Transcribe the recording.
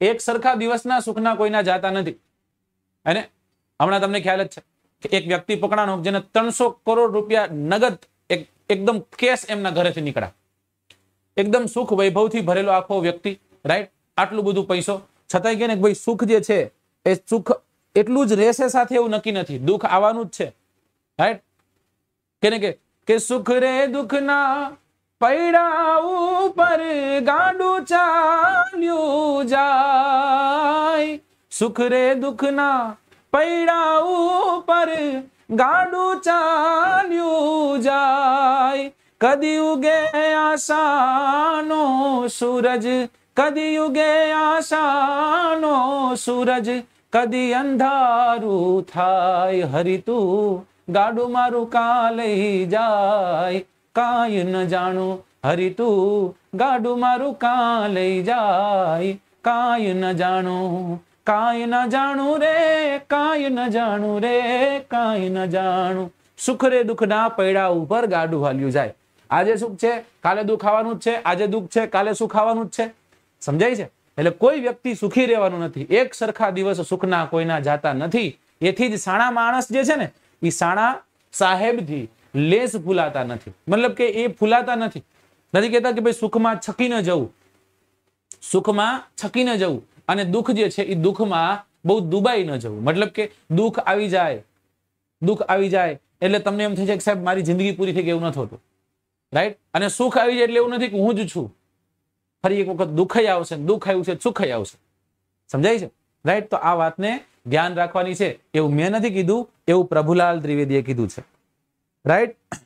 એક સરખા દિવસના સુખના કોઈના જાતા નથી અને હમણાં તમને ખ્યાલ જ છે કે એક વ્યક્તિ પકડાનો જેને ત્રણસો કરોડ રૂપિયા નગદ એકદમ કેશ એમના ઘરેથી નીકળ્યા એકદમ સુખ વૈભવથી ભરેલો આખો વ્યક્તિ રાઈટ આટલું બધું પૈસો છતાંય કે ને ભાઈ સુખ જે છે એ સુખ એટલું જ રહેશે સાથે એવું નક્કી નથી દુઃખ આવવાનું જ છે રાઈટ કે કે સુખ રે દુઃખ ના પૈડા ઉપર ગાડું ચાલ્યું જાય સુખ રે દુઃખના પૈડા ઉપર ગાડું ચાલ્યું જાય કદી ઉગે આશાનો સૂરજ કદી ઉગે આશાનો સૂરજ કદી અંધારું થાય હરિતું ગાડું મારું કા લઈ જાય કાય ન જાણું હરી તું ગાડું મારું કાં લઈ જાય કાય ન જાણું કાય ન જાણું રે કાય ન જાણું રે કાય ન જાણું સુખ રે દુઃખના પૈડા ઉપર ગાડું હાલ્યું જાય આજે સુખ છે કાલે દુઃખ જ છે આજે દુઃખ છે કાલે સુખ જ છે સમજાય છે એટલે કોઈ વ્યક્તિ સુખી રહેવાનું નથી એક સરખા દિવસ સુખના કોઈના જાતા નથી એથી જ સાણા માણસ જે છે ને એ સાણા સાહેબ થી લેસ ફૂલાતા નથી મતલબ કે એ ફૂલાતા નથી નથી કહેતા કે ભાઈ સુખમાં છકી ન જવું સુખમાં છકી ન જવું અને દુઃખ જે છે એ દુઃખમાં બહુ દુબાઈ ન જવું મતલબ કે દુઃખ આવી જાય દુઃખ આવી જાય એટલે તમને એમ થઈ જાય કે સાહેબ મારી જિંદગી પૂરી થઈ ગઈ એવું ન થતું રાઈટ અને સુખ આવી જાય એટલે એવું નથી કે હું જ છું ફરી એક વખત દુઃખ આવશે દુઃખ આવ્યું છે સુખ આવશે સમજાય છે રાઈટ તો આ વાતને ધ્યાન રાખવાની છે એવું મેં નથી કીધું એવું પ્રભુલાલ ત્રિવેદીએ કીધું છે right